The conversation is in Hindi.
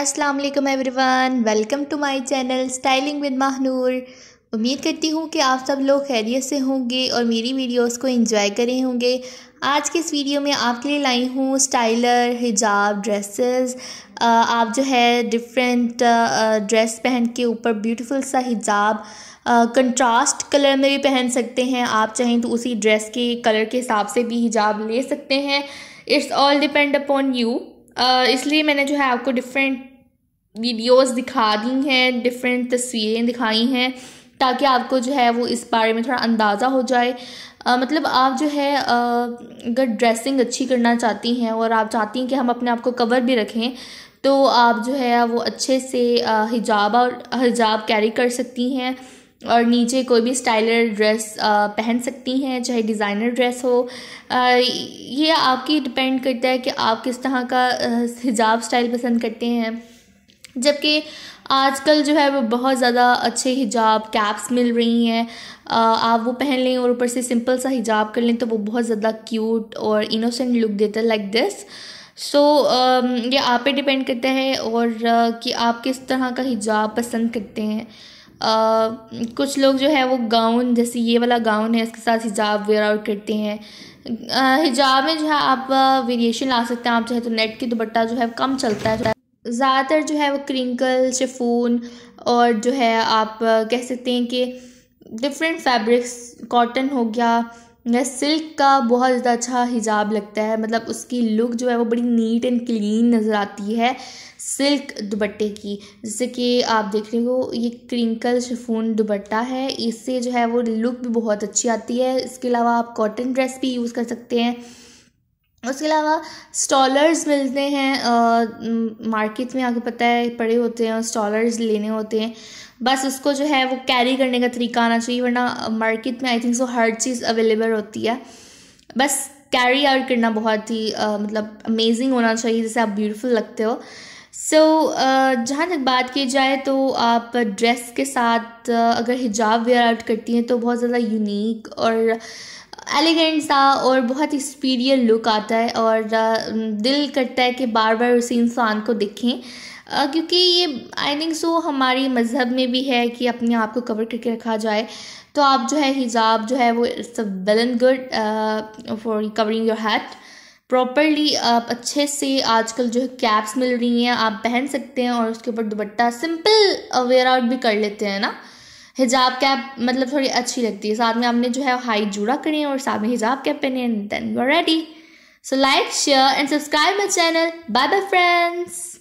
अस्सलाम वालेकुम everyone welcome to my channel styling with Mahnoor उम्मीद करती हूँ कि आप सब लोग खैरियत से होंगे और मेरी वीडियोस को एंजॉय करे होंगे आज के इस वीडियो में आपके लिए लाई हूँ स्टाइलर हिजाब ड्रेसेस आप जो है डिफरेंट ड्रेस पहन के ऊपर ब्यूटीफुल सा हिजाब कंट्रास्ट कलर में भी पहन सकते हैं आप चाहें तो उसी ड्रेस के कलर के हिसाब से भी हिजाब ले सकते हैं it's all depend upon you इसलिए मैंने जो है आपको डिफरेंट वीडियोस दिखा दी हैं डिफरेंट तस्वीरें दिखाई हैं ताकि आपको जो है वो इस बारे में थोड़ा अंदाज़ा हो जाए आ, मतलब आप जो है अगर ड्रेसिंग अच्छी करना चाहती हैं और आप चाहती हैं कि हम अपने आप को कवर भी रखें तो आप जो है वो अच्छे से हिजाब और हिजाब कैरी कर सकती हैं और नीचे कोई भी स्टाइलर ड्रेस पहन सकती हैं चाहे डिज़ाइनर ड्रेस हो ये आपकी डिपेंड करता है कि आप किस तरह का हिजाब स्टाइल पसंद करते हैं जबकि आजकल जो है वो बहुत ज़्यादा अच्छे हिजाब कैप्स मिल रही हैं आप वो पहन लें और ऊपर से सिंपल सा हिजाब कर लें तो वो बहुत ज़्यादा क्यूट और इनोसेंट लुक देता है लाइक दिस सो ये आप पे डिपेंड करता है और uh, कि आप किस तरह का हिजाब पसंद करते हैं uh, कुछ लोग जो है वो गाउन जैसे ये वाला गाउन है इसके साथ हिजाब वेयर आउट करते हैं uh, हिजाब में जो है आप वेरिएशन ला सकते हैं आप चाहे तो नेट की दुपट्टा जो है कम चलता है ज़्यादातर जो है वो क्रिंकल शिफोन और जो है आप कह सकते हैं कि डिफरेंट फैब्रिक्स कॉटन हो गया या सिल्क का बहुत ज़्यादा अच्छा हिजाब लगता है मतलब उसकी लुक जो है वो बड़ी नीट एंड क्लीन नज़र आती है सिल्क दुपट्टे की जैसे कि आप देख रहे हो ये क्रिंकल शिफोन दुपट्टा है इससे जो है वो लुक भी बहुत अच्छी आती है इसके अलावा आप कॉटन ड्रेस भी यूज़ कर सकते हैं उसके अलावा स्टॉलर्स मिलते हैं मार्केट में आपको पता है पड़े होते हैं और स्टॉलर्स लेने होते हैं बस उसको जो है वो कैरी करने का तरीका आना चाहिए वरना मार्केट में I think so her cheese available होती है बस कैरी आउट करना बहुत ही आ, मतलब अमेजिंग होना चाहिए जैसे आप ब्यूटीफुल लगते हो सो so, uh, जहाँ तक बात की जाए तो आप ड्रेस के साथ अगर हिजाब वेयर आउट करती हैं तो बहुत ज़्यादा यूनिक और एलिगेंट सा और बहुत ही स्पीरियल लुक आता है और uh, दिल करता है कि बार बार उसी इंसान को दिखें uh, क्योंकि ये आई थिंक सो हमारी मज़हब में भी है कि अपने आप को कवर करके रखा जाए तो आप जो है हिजाब जो है वो it's well and good for covering your hat properly आप अच्छे से आजकल जो है कैप्स मिल रही हैं आप पहन सकते हैं और उसके ऊपर दुपट्टा सिंपल वेयर आउट भी कर लेते हैं ना हिजाब कैप मतलब थोड़ी अच्छी लगती है साथ में आपने जो है हाइट जूड़ा करें और साथ में हिजाब कैप पहने and then you are ready so like share and subscribe my channel bye bye friends